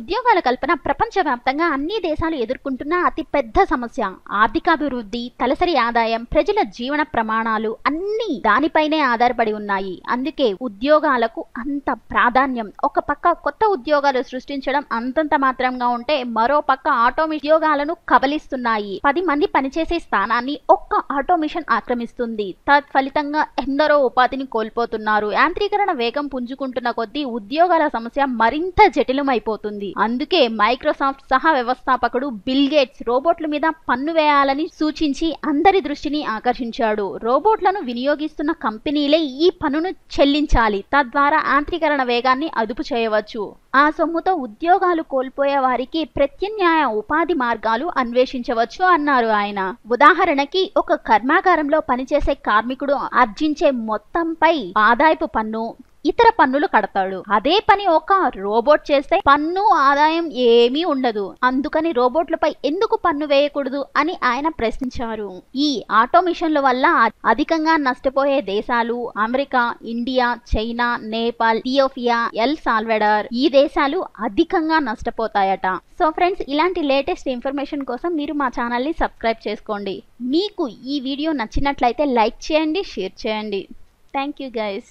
ఉద్యోగాల కల్పన ప్రపంచవ్యాప్తంగా అన్ని దేశాలు ఎదుర్కొంటున్న అతిపెద్ద సమస్య ఆర్థికాభివృద్ధి తలసరి ఆదాయం ప్రజల జీవన ప్రమాణాలు అన్ని దానిపైనే ఆధారపడి ఉన్నాయి అందుకే ఉద్యోగాలకు అంత ప్రాధాన్యం ఒక పక్క కొత్త ఉద్యోగాలు సృష్టించడం అంతంత మాత్రంగా ఉంటే మరో పక్క ఆటోమి ఉద్యోగాలను కబలిస్తున్నాయి పది మంది పనిచేసే స్థానాన్ని ఒక్క ఆటోమిషన్ ఆక్రమిస్తుంది తత్ఫలితంగా ఎందరో ఉపాధిని కోల్పోతున్నారు యాంత్రీకరణ వేగం పుంజుకుంటున్న కొద్దీ ఉద్యోగాల సమస్య మరింత జటిలమైపోతుంది చేసింది అందుకే మైక్రోసాఫ్ట్ సహ వ్యవస్థాపకుడు బిల్ గేట్స్ రోబోట్ల మీద పన్ను వేయాలని సూచించి అందరి దృష్టిని ఆకర్షించాడు రోబోట్లను వినియోగిస్తున్న కంపెనీలే ఈ పన్నును చెల్లించాలి తద్వారా యాంత్రీకరణ వేగాన్ని అదుపు చేయవచ్చు ఆ సొమ్ముతో ఉద్యోగాలు కోల్పోయే వారికి ప్రత్యామ్నాయ ఉపాధి మార్గాలు అన్వేషించవచ్చు అన్నారు ఆయన ఉదాహరణకి ఒక కర్మాగారంలో పనిచేసే కార్మికుడు ఆర్జించే మొత్తంపై ఆదాయపు పన్ను ఇతర పన్నులు కడతాడు అదే పని ఒక రోబోట్ చేస్తే పన్ను ఆదాయం ఏమీ ఉండదు అందుకని రోబోట్లపై ఎందుకు పన్ను వేయకూడదు అని ఆయన ప్రశ్నించారు ఈ ఆటోమిషన్ల వల్ల అధికంగా నష్టపోయే దేశాలు America India China Nepal Ethiopia El Salvador ఈ దేశాలు అధికంగా నష్టపోతాయట సో ఫ్రెండ్స్ ఇలాంటి లేటెస్ట్ ఇన్ఫర్మేషన్ కోసం మీరు మా ఛానల్ని సబ్స్క్రైబ్ చేసుకోండి మీకు ఈ వీడియో నచ్చినట్లయితే లైక్ చేయండి షేర్ చేయండి థ్యాంక్ యూ గైస్